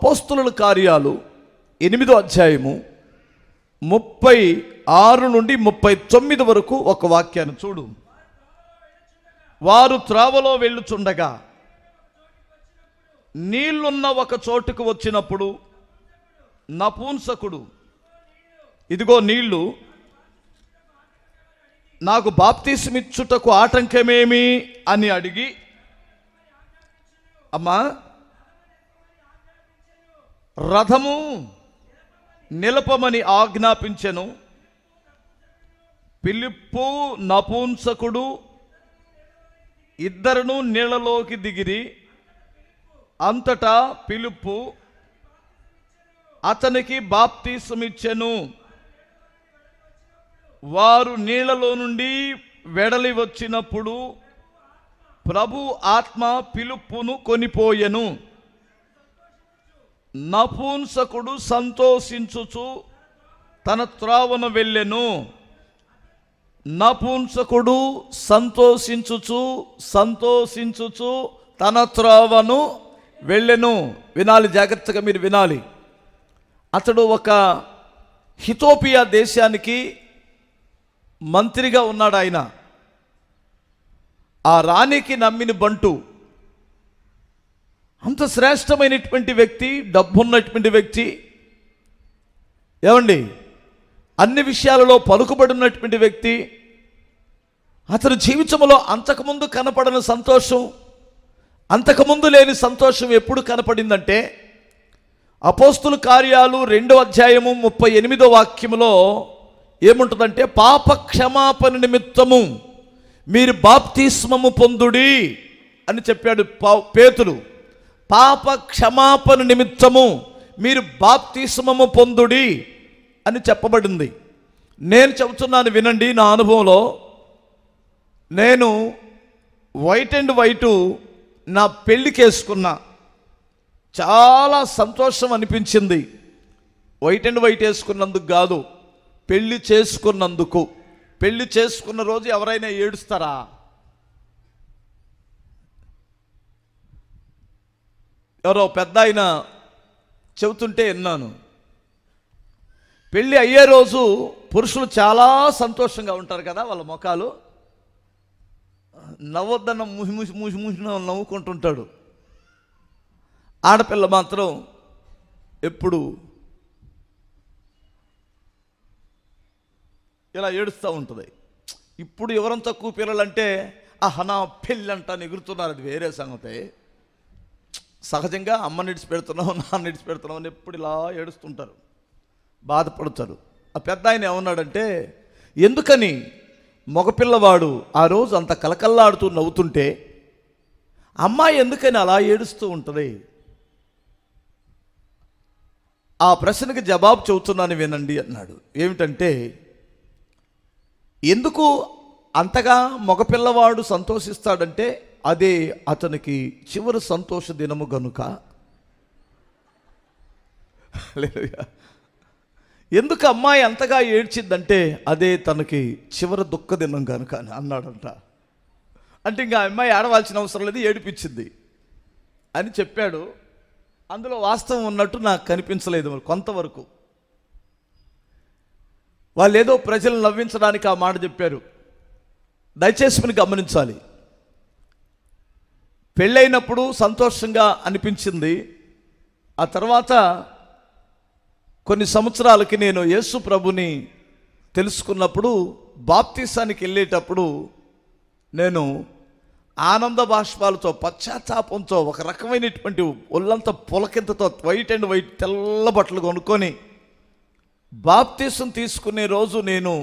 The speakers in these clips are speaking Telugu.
అపోస్తుల కార్యాలు ఎనిమిదో అధ్యాయము ముప్పై ఆరు నుండి ముప్పై తొమ్మిది వరకు ఒక వాక్యాన్ని చూడు వారు త్రావలో వెళ్ళుచుండగా నీళ్లున్న ఒక చోటుకు వచ్చినప్పుడు నపూంసకుడు ఇదిగో నీళ్లు నాకు బాప్తీసమిచ్చుటకు ఆటంకమేమి అని అడిగి అమ్మా రథము నిలపమని ఆజ్ఞాపించెను పిలిప్పు నపూంసకుడు ఇద్దరును నీళ్ళలోకి దిగిరి అంతటా పిలుపు అతనికి బాప్తీసమిచ్చెను వారు నీళ్ళలో నుండి వెడలి వచ్చినప్పుడు ప్రభు ఆత్మ పిలుపును కొనిపోయెను నపూంసకుడు సంతోషించుచు తన త్రావను వెళ్ళెను నపూంసకుడు సంతోషించుచు సంతోషించుచు తన త్రావను వెళ్ళెను వినాలి జాగ్రత్తగా మీరు వినాలి అతడు ఒక హితోపియా దేశానికి మంత్రిగా ఉన్నాడు ఆయన ఆ రాణికి నమ్మిన బంటు అంత శ్రేష్టమైనటువంటి వ్యక్తి డబ్బున్నటువంటి వ్యక్తి ఏమండి అన్ని విషయాలలో ఉన్నటువంటి వ్యక్తి అతను జీవితంలో అంతకుముందు కనపడని సంతోషం అంతకుముందు లేని సంతోషం ఎప్పుడు కనపడిందంటే అపోస్తుల కార్యాలు రెండో అధ్యాయము ముప్పై ఎనిమిదో వాక్యములో ఏముంటుందంటే పాప క్షమాపణ నిమిత్తము మీరు బాప్తిస్మము పొందుడి అని చెప్పాడు పేతులు పాప క్షమాపణ నిమిత్తము మీరు బాప్తిస్మము పొందుడి అని చెప్పబడింది నేను చెబుతున్నాను వినండి నా అనుభవంలో నేను వైట్ అండ్ వైటు నా పెళ్ళికి కేసుకున్నా చాలా సంతోషం అనిపించింది వైట్ అండ్ వైట్ వేసుకున్నందుకు కాదు పెళ్ళి చేసుకున్నందుకు పెళ్ళి చేసుకున్న రోజు ఎవరైనా ఏడుస్తారా ఎవరో పెద్ద ఆయన చెబుతుంటే విన్నాను పెళ్ళి అయ్యే రోజు పురుషులు చాలా సంతోషంగా ఉంటారు కదా వాళ్ళ ముఖాలు నవ్వొద్దన్న ముసి ముసి మూసి మూసిన నవ్వుకుంటుంటాడు ఆడపిల్ల మాత్రం ఎప్పుడు ఇలా ఏడుస్తూ ఉంటుంది ఇప్పుడు ఎవరంతా తక్కువ పిల్లలంటే ఆహ్ నా పెళ్ళి అంటాను ఎగురుతున్నారు అది వేరే సంగతి సహజంగా అమ్మ నిడిచి పెడుతున్నావు నాన్న నిడిచి పెడుతున్నావు అని ఎప్పుడు ఇలా ఏడుస్తుంటారు బాధపడతారు ఆ పెద్ద ఆయన ఏమన్నాడంటే ఎందుకని మగపిల్లవాడు ఆ రోజు అంత కలకల్లాడుతూ నవ్వుతుంటే అమ్మాయి ఎందుకని అలా ఏడుస్తూ ఉంటుంది ఆ ప్రశ్నకి జవాబు చెబుతున్నాను వినండి అన్నాడు ఏమిటంటే ఎందుకు అంతగా మగపిల్లవాడు సంతోషిస్తాడంటే అదే అతనికి చివరి సంతోష దినము గనుక ఎందుకు అమ్మాయి అంతగా ఏడ్చిందంటే అదే తనకి చివరి దుఃఖ దినం కనుక అని అన్నాడంట అంటే ఇంకా అమ్మాయి ఆడవలసిన అవసరం లేదు ఏడిపించింది అని చెప్పాడు అందులో వాస్తవం ఉన్నట్టు నాకు కనిపించలేదు మరి కొంతవరకు వాళ్ళు ఏదో ప్రజలు నవ్వించడానికి ఆ మాట చెప్పారు దయచేసి మీరు గమనించాలి పెళ్ళైనప్పుడు సంతోషంగా అనిపించింది ఆ తర్వాత కొన్ని సంవత్సరాలకి నేను యేసు ప్రభుని తెలుసుకున్నప్పుడు బాప్తీసానికి వెళ్ళేటప్పుడు నేను ఆనంద బాష్పాలతో పశ్చాత్తాపంతో ఒక రకమైనటువంటి ఒళ్ళంతా పొలకింతతో వైట్ అండ్ వైట్ తెల్ల బట్టలు కొనుక్కొని బాప్తీసం తీసుకునే రోజు నేను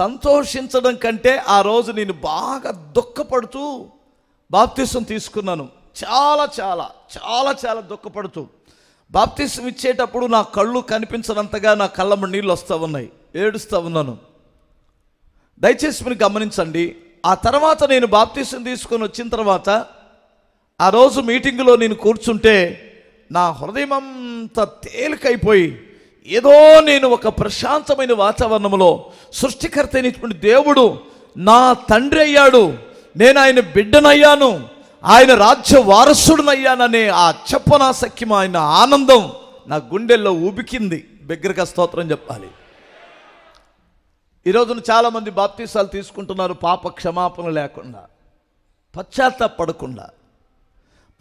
సంతోషించడం కంటే ఆ రోజు నేను బాగా దుఃఖపడుతూ బాప్తిసం తీసుకున్నాను చాలా చాలా చాలా చాలా దుఃఖపడుతూ బాప్తిసం ఇచ్చేటప్పుడు నా కళ్ళు కనిపించనంతగా నా కళ్ళమ్మ నీళ్ళు వస్తూ ఉన్నాయి ఏడుస్తూ ఉన్నాను దయచేసి మీరు గమనించండి ఆ తర్వాత నేను బాప్తీసం తీసుకొని వచ్చిన తర్వాత ఆ రోజు మీటింగులో నేను కూర్చుంటే నా హృదయం అంతా తేలికైపోయి ఏదో నేను ఒక ప్రశాంతమైన వాతావరణంలో సృష్టికర్త అయినటువంటి దేవుడు నా తండ్రి అయ్యాడు నేను ఆయన బిడ్డనయ్యాను ఆయన రాజ్య వారసుడునయ్యాననే ఆ చెప్పనాసక్యం ఆయన ఆనందం నా గుండెల్లో ఉబికింది బిగ్గరగా స్తోత్రం చెప్పాలి ఈరోజున చాలామంది బాప్తీసాలు తీసుకుంటున్నారు పాప క్షమాపణ లేకుండా పశ్చాత్తాపడకుండా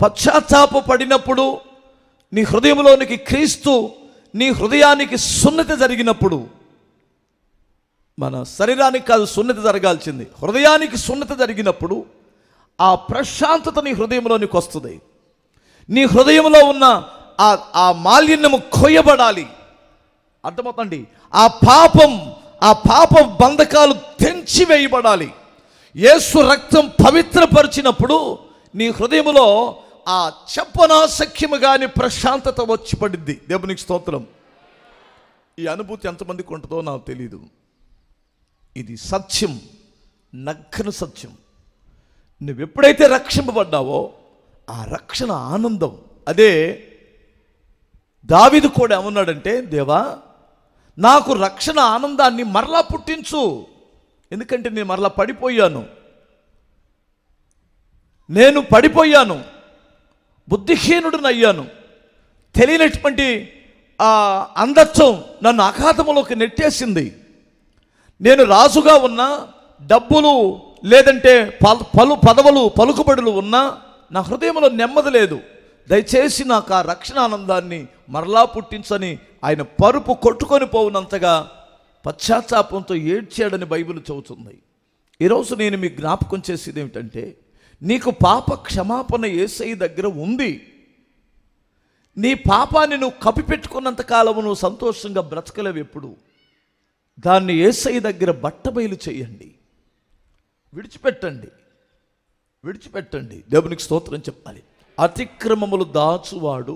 పశ్చాత్తాప పడినప్పుడు నీ హృదయంలోనికి క్రీస్తు నీ హృదయానికి సున్నతి జరిగినప్పుడు మన శరీరానికి కాదు సున్నతి జరగాల్సింది హృదయానికి సున్నతి జరిగినప్పుడు ఆ ప్రశాంతత నీ హృదయంలోనికి వస్తుంది నీ హృదయంలో ఉన్న ఆ ఆ మాలిన్యము కొయ్యబడాలి అర్థమవుతండి ఆ పాపం ఆ పాప బంధకాలు తెంచి వేయబడాలి యేసు రక్తం పవిత్రపరిచినప్పుడు నీ హృదయంలో ఆ చెప్పనాసఖ్యము కానీ ప్రశాంతత వచ్చి పడింది దేవునికి స్తోత్రం ఈ అనుభూతి ఎంతమందికి ఉంటుందో నాకు తెలియదు ఇది సత్యం నక్కను సత్యం నువ్వు ఎప్పుడైతే రక్షింపబడ్డావో ఆ రక్షణ ఆనందం అదే దావిదు కూడా ఏమన్నాడంటే దేవా నాకు రక్షణ ఆనందాన్ని మరలా పుట్టించు ఎందుకంటే నేను మరలా పడిపోయాను నేను పడిపోయాను బుద్ధిహీనుడునయ్యాను తెలియనటువంటి ఆ అందత్వం నన్ను అఘాతంలోకి నెట్టేసింది నేను రాజుగా ఉన్నా డబ్బులు లేదంటే పలు పదవులు పలుకుబడులు ఉన్నా నా హృదయంలో నెమ్మది లేదు దయచేసి నాకు ఆ రక్షణ ఆనందాన్ని మరలా పుట్టించని ఆయన పరుపు కొట్టుకొని పోవునంతగా పశ్చాత్తాపంతో ఏడ్చాడని బైబిల్ చెబుతుంది ఈరోజు నేను మీ జ్ఞాపకం చేసేది ఏమిటంటే నీకు పాప క్షమాపణ ఏసై దగ్గర ఉంది నీ పాపాన్ని నువ్వు కప్పిపెట్టుకున్నంత కాలం నువ్వు సంతోషంగా బ్రతకలేవు ఎప్పుడు దాన్ని ఏసై దగ్గర బట్టబయలు చేయండి విడిచిపెట్టండి విడిచిపెట్టండి దేవునికి స్తోత్రం చెప్పాలి అతిక్రమములు దాచువాడు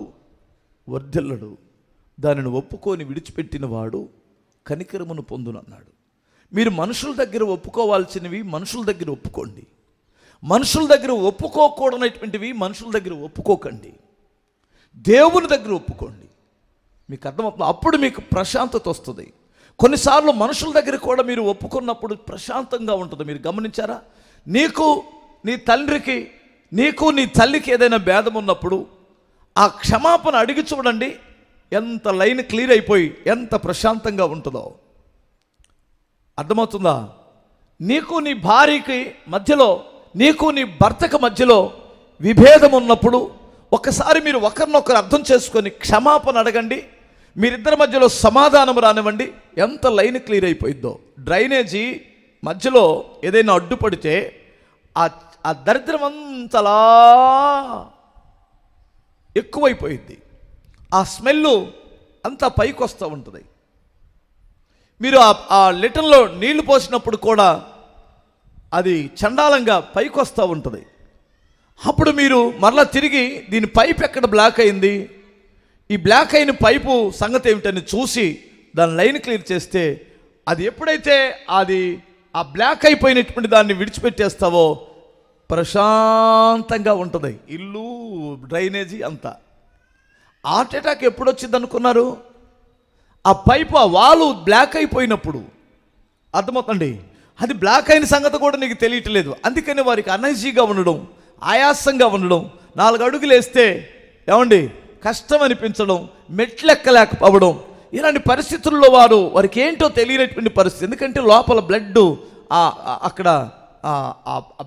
వర్ధిల్లడు దానిని ఒప్పుకొని విడిచిపెట్టినవాడు కనికరమును పొందునన్నాడు మీరు మనుషుల దగ్గర ఒప్పుకోవాల్సినవి మనుషుల దగ్గర ఒప్పుకోండి మనుషుల దగ్గర ఒప్పుకోకూడనటువంటివి మనుషుల దగ్గర ఒప్పుకోకండి దేవుని దగ్గర ఒప్పుకోండి మీకు అర్థమవుతుంది అప్పుడు మీకు ప్రశాంతత వస్తుంది కొన్నిసార్లు మనుషుల దగ్గర కూడా మీరు ఒప్పుకున్నప్పుడు ప్రశాంతంగా ఉంటుంది మీరు గమనించారా నీకు నీ తండ్రికి నీకు నీ తల్లికి ఏదైనా భేదం ఉన్నప్పుడు ఆ క్షమాపణ అడిగి చూడండి ఎంత లైన్ క్లియర్ అయిపోయి ఎంత ప్రశాంతంగా ఉంటుందో అర్థమవుతుందా నీకు నీ భార్యకి మధ్యలో నీకు నీ భర్తకి మధ్యలో విభేదం ఉన్నప్పుడు ఒకసారి మీరు ఒకరినొకరు అర్థం చేసుకొని క్షమాపణ అడగండి మీరిద్దరి మధ్యలో సమాధానం రానివ్వండి ఎంత లైన్ క్లియర్ అయిపోయిద్దో డ్రైనేజీ మధ్యలో ఏదైనా అడ్డుపడితే ఆ ఆ దరిద్రం అంతలా ఎక్కువైపోయింది ఆ స్మెల్ అంత పైకి వస్తూ ఉంటుంది మీరు ఆ లిటన్లో నీళ్లు పోసినప్పుడు కూడా అది చండాలంగా పైకి వస్తూ ఉంటుంది అప్పుడు మీరు మరలా తిరిగి దీని పైప్ ఎక్కడ బ్లాక్ అయింది ఈ బ్లాక్ అయిన పైపు సంగతి ఏమిటని చూసి దాని లైన్ క్లియర్ చేస్తే అది ఎప్పుడైతే అది ఆ బ్లాక్ అయిపోయినటువంటి దాన్ని విడిచిపెట్టేస్తావో ప్రశాంతంగా ఉంటుంది ఇల్లు డ్రైనేజీ అంతా హార్ట్ అటాక్ ఎప్పుడు వచ్చింది అనుకున్నారు ఆ పైపు ఆ వాలు బ్లాక్ అయిపోయినప్పుడు అర్థమవుతండి అది బ్లాక్ అయిన సంగతి కూడా నీకు తెలియట్లేదు అందుకని వారికి అనర్జీగా ఉండడం ఆయాసంగా ఉండడం నాలుగు అడుగులు వేస్తే ఏమండి కష్టం అనిపించడం మెట్లెక్కలేకపోవడం ఇలాంటి పరిస్థితుల్లో వారు వారికి ఏంటో తెలియనటువంటి పరిస్థితి ఎందుకంటే లోపల బ్లడ్ అక్కడ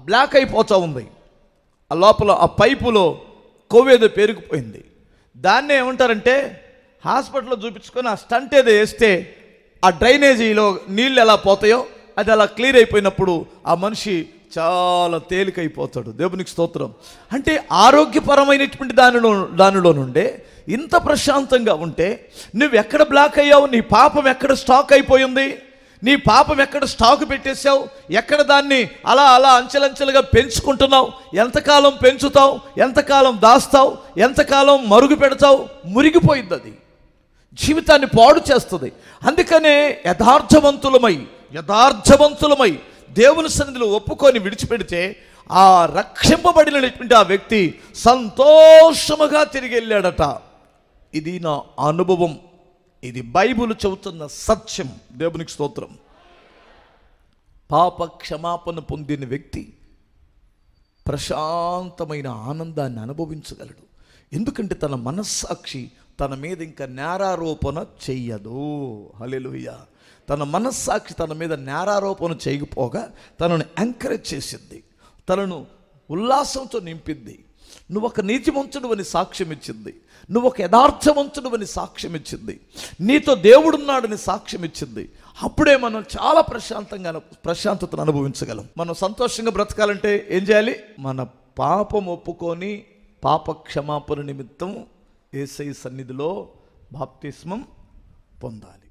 బ్లాక్ అయిపోతూ ఉంది ఆ లోపల ఆ పైపులో కోవేదో పేరుకుపోయింది దాన్నే ఏమంటారంటే హాస్పిటల్లో చూపించుకొని ఆ స్టంట్ ఏదో వేస్తే ఆ డ్రైనేజీలో నీళ్ళు ఎలా పోతాయో అది అలా క్లియర్ అయిపోయినప్పుడు ఆ మనిషి చాలా తేలికైపోతాడు దేవునికి స్తోత్రం అంటే ఆరోగ్యపరమైనటువంటి దానిలో దానిలో నుండే ఇంత ప్రశాంతంగా ఉంటే నువ్వు ఎక్కడ బ్లాక్ అయ్యావు నీ పాపం ఎక్కడ స్టాక్ అయిపోయింది నీ పాపం ఎక్కడ స్టాక్ పెట్టేశావు ఎక్కడ దాన్ని అలా అలా అంచెలంచెలుగా పెంచుకుంటున్నావు ఎంతకాలం పెంచుతావు ఎంతకాలం దాస్తావు ఎంతకాలం మరుగు పెడతావు మురిగిపోయింది అది జీవితాన్ని పాడు చేస్తుంది అందుకనే యథార్థవంతులమై యథార్థవంతులమై దేవుని సన్నిధిలో ఒప్పుకొని విడిచిపెడితే ఆ రక్షింపబడినటువంటి ఆ వ్యక్తి సంతోషముగా తిరిగి వెళ్ళాడట ఇది నా అనుభవం ఇది బైబుల్ చెబుతున్న సత్యం దేవునికి స్తోత్రం పాప క్షమాపణ పొందిన వ్యక్తి ప్రశాంతమైన ఆనందాన్ని అనుభవించగలడు ఎందుకంటే తన మనస్సాక్షి తన మీద ఇంకా నేరారోపణ చెయ్యదు హలెలుయ్య తన మనస్సాక్షి తన మీద నేరారోపణ చేయకపోగా తనను ఎంకరేజ్ చేసింది తనను ఉల్లాసంతో నింపింది నువ్వు ఒక వంచుడు అని సాక్ష్యం ఇచ్చింది నువ్వు ఒక యథార్థవంతుడు అని సాక్ష్యం ఇచ్చింది నీతో దేవుడున్నాడని సాక్ష్యం ఇచ్చింది అప్పుడే మనం చాలా ప్రశాంతంగా ప్రశాంతతను అనుభవించగలం మనం సంతోషంగా బ్రతకాలంటే ఏం చేయాలి మన పాపం ఒప్పుకొని పాప క్షమాపణ నిమిత్తం ఏసై సన్నిధిలో బాప్తిస్మం పొందాలి